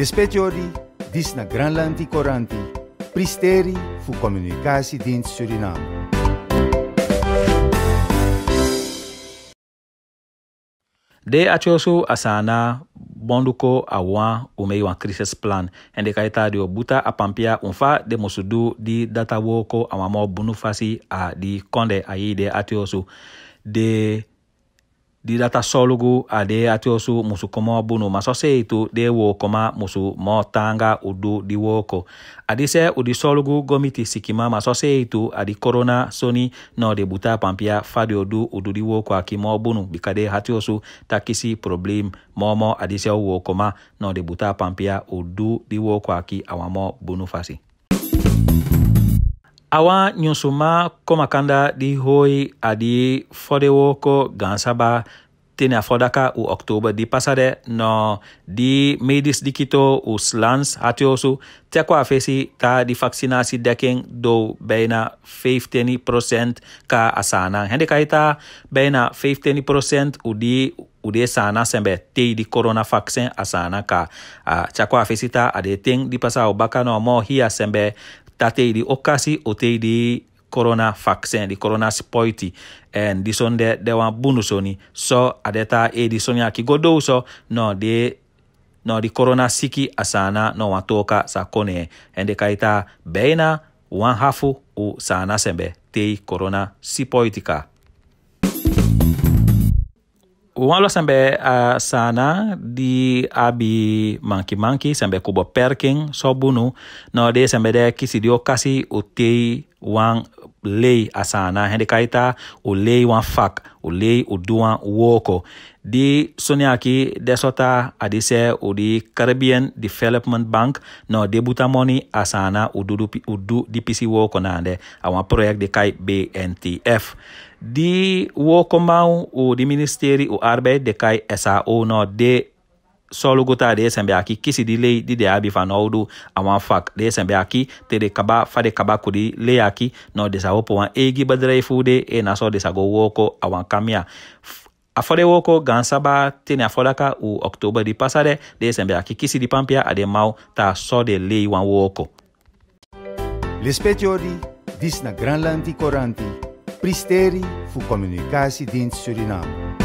’spedi din na Grandlandnti Corti, prisèri fu comunicaci dins Surinam. De Aoso a saat bonduò a 1 o mai un cri plan, en decatat de buta a pampiá un fa de mosuddou de dataòko a mammor bonu faci a de conder a de Atoso. didata sɔlugu ade atiɔso musokɔmɔ bono masɔse to de wo kɔma muso mɔ tanga udu di wo kɔ adisɛ odi sɔlugu gɔmiti sikima masɔse to adi corona sɔni nɔ de buta pampia fadi odo odo di wo kɔ akimɔ bono bikade hatiɔso takisi problem mɔmɔ adisɛ wo kɔma nɔ de buta pampia udu di wo kɔ aki awamɔ bono fasi. awa ɲusuma komakanda di hoi adi fode woko gansaba tene ka u Oktober di pasade no di medis dikito u slans hatiosu te ko afesi ta di vaksinasi dekking do baina 15% ka asana hende kaita bijna 15% u di ude sana sembe te di corona vaksin asana ka a uh, chakwa afesita ade ting di pasa obaka no mo hia sembe tate di okasi ote di corona vaccine, di corona spoiti and di son de de wan bunu soni so adeta e di soni aki godo so no de no di corona siki asana no wan toka sa kone en de kaita e beina wan hafu u sana sembe tei corona sipoitika Uang lo sambe uh, sana di abi manki manki sambe kubo perking so bunu no de sambe de kisi dio kasi utei wan lei asana hende kaita o lei wan fak o lei o duwan woko di soniaki desota adise o di caribbean development bank no debuta moni asana o du, o du di pisi woko nande awan project de kai bntf di woko mau o di ministeri o arbeid de kai sao no de sɔlugo ta de sɛnbɛ aki kisi di lei di de abi fa nɔ awan fak de sɛnbɛ aki te de kaba fa de kaba kudi lei aki nɔ desa wopo wan egi badra ifu e na sɔ desa go wɔkɔ awan kamia afɔde wɔkɔ gansaba tene afɔdaka o october di pasa de sɛnbɛ aki kisi di pampia ade mau ta sɔ de lei wan wɔkɔ L'espetiori dis na Granlandi Coranti, pristeri fu comunicasi din Suriname.